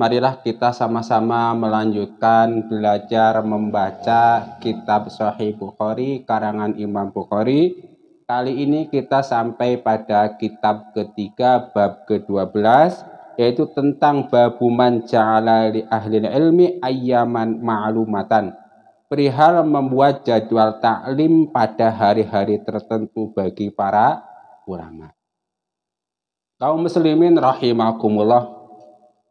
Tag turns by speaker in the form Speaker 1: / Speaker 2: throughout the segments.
Speaker 1: marilah kita sama-sama melanjutkan belajar membaca kitab Sahih Bukhari karangan Imam Bukhari. Kali ini kita sampai pada kitab ketiga bab ke-12 yaitu tentang babuman ja'ala li ahli ilmi ayyaman ma'lumatan. Perihal membuat jadwal taklim pada hari-hari tertentu bagi para ulama. Kaum muslimin rahimakumullah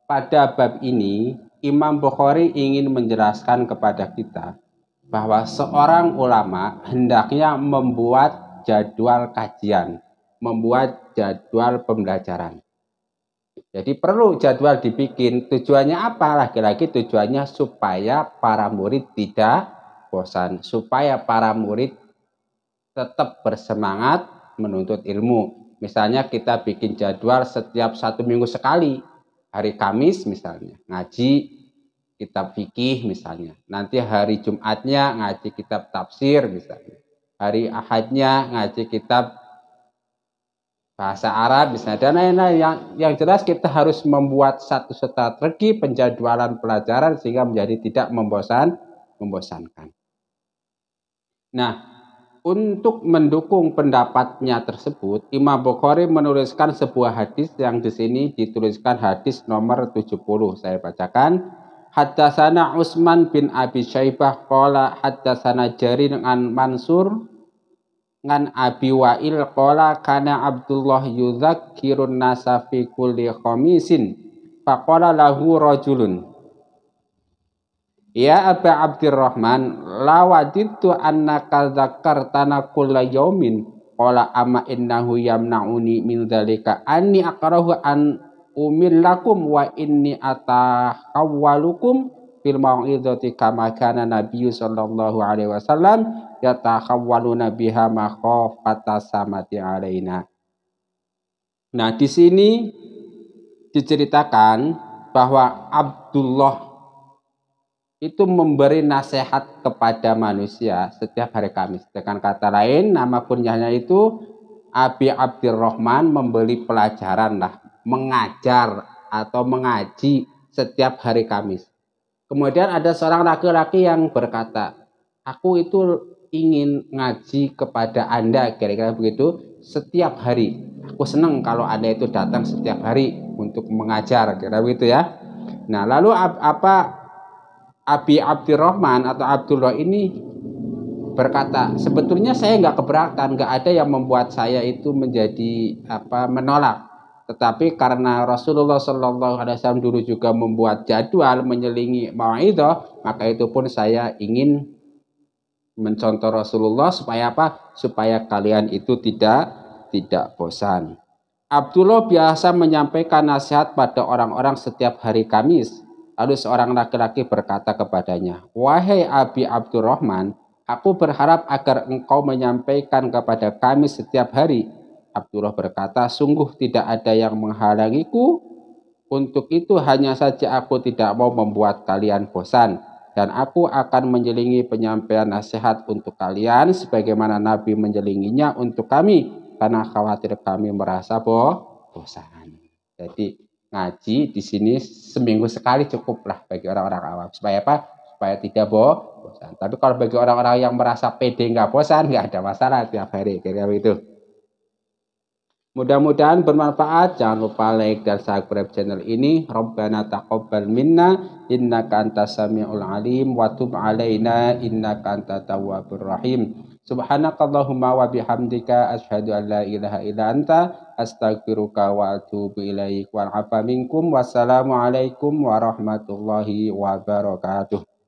Speaker 1: pada bab ini, Imam Bukhari ingin menjelaskan kepada kita bahwa seorang ulama hendaknya membuat jadwal kajian, membuat jadwal pembelajaran. Jadi perlu jadwal dibikin. Tujuannya apa? Lagi-lagi tujuannya supaya para murid tidak bosan, supaya para murid tetap bersemangat menuntut ilmu. Misalnya kita bikin jadwal setiap satu minggu sekali hari Kamis misalnya ngaji kitab fikih misalnya. Nanti hari Jumatnya ngaji kitab tafsir misalnya. Hari Ahadnya ngaji kitab bahasa Arab misalnya dan lain-lain yang yang jelas kita harus membuat satu strategi penjadwalan pelajaran sehingga menjadi tidak membosan membosankan. Nah, untuk mendukung pendapatnya tersebut, Imam Bukhari menuliskan sebuah hadis yang di sini dituliskan hadis nomor 70. Saya bacakan. Haddasana Utsman bin Abi Syaibah qala haddasana Jari dengan Mansur ngan Abi Wa'il qala kana Abdullah yudzakirun nasa fi kulli khamisin faqala lahu rajulun Ya Aba Abdurrahman lawaditu annaka dzakartana kulla yaumin qala amma innahu yamnauni min dzalika anni akrahu an umil lakum wa inni atahawwalukum fil mau'izati kama kana nabiyyu sallallahu alaihi wasallam yatahawwaluna biha ma khafata samati alaina nah di sini diceritakan bahwa Abdullah itu memberi nasihat kepada manusia setiap hari Kamis. Dengan kata lain, nama kunyahnya itu Abi Abdirrahman membeli pelajaran lah, mengajar atau mengaji setiap hari Kamis. Kemudian ada seorang laki-laki yang berkata, aku itu ingin ngaji kepada Anda, kira-kira begitu, setiap hari. Aku senang kalau Anda itu datang setiap hari untuk mengajar, kira-kira begitu ya. Nah, lalu apa Abi Abdurrahman atau Abdullah ini berkata, sebetulnya saya nggak keberatan, nggak ada yang membuat saya itu menjadi apa menolak. Tetapi karena Rasulullah Shallallahu Alaihi Wasallam dulu juga membuat jadwal menyelingi itu, maka itu pun saya ingin mencontoh Rasulullah supaya apa? Supaya kalian itu tidak tidak bosan. Abdullah biasa menyampaikan nasihat pada orang-orang setiap hari Kamis Lalu seorang laki-laki berkata kepadanya, Wahai Abi Abdurrahman, aku berharap agar engkau menyampaikan kepada kami setiap hari. Abdullah berkata, sungguh tidak ada yang menghalangiku. Untuk itu hanya saja aku tidak mau membuat kalian bosan. Dan aku akan menyelingi penyampaian nasihat untuk kalian sebagaimana Nabi menyelinginya untuk kami. Karena khawatir kami merasa bosan. Jadi ngaji di sini seminggu sekali cukup lah bagi orang-orang awam. Supaya apa? Supaya tidak bosan. Tapi kalau bagi orang-orang yang merasa pede nggak bosan, nggak ada masalah tiap hari. Kira-kira itu. Mudah-mudahan bermanfaat. Jangan lupa like dan subscribe channel ini. Rabbana taqabbal minna innaka antas samiul alim wa tub alaina innaka antat tawwabur rahim. Subhanakallahumma wa bihamdika asyhadu an la ilaha illa anta astaghfiruka wa atubu ilaik wa minkum wassalamu alaikum warahmatullahi wabarakatuh.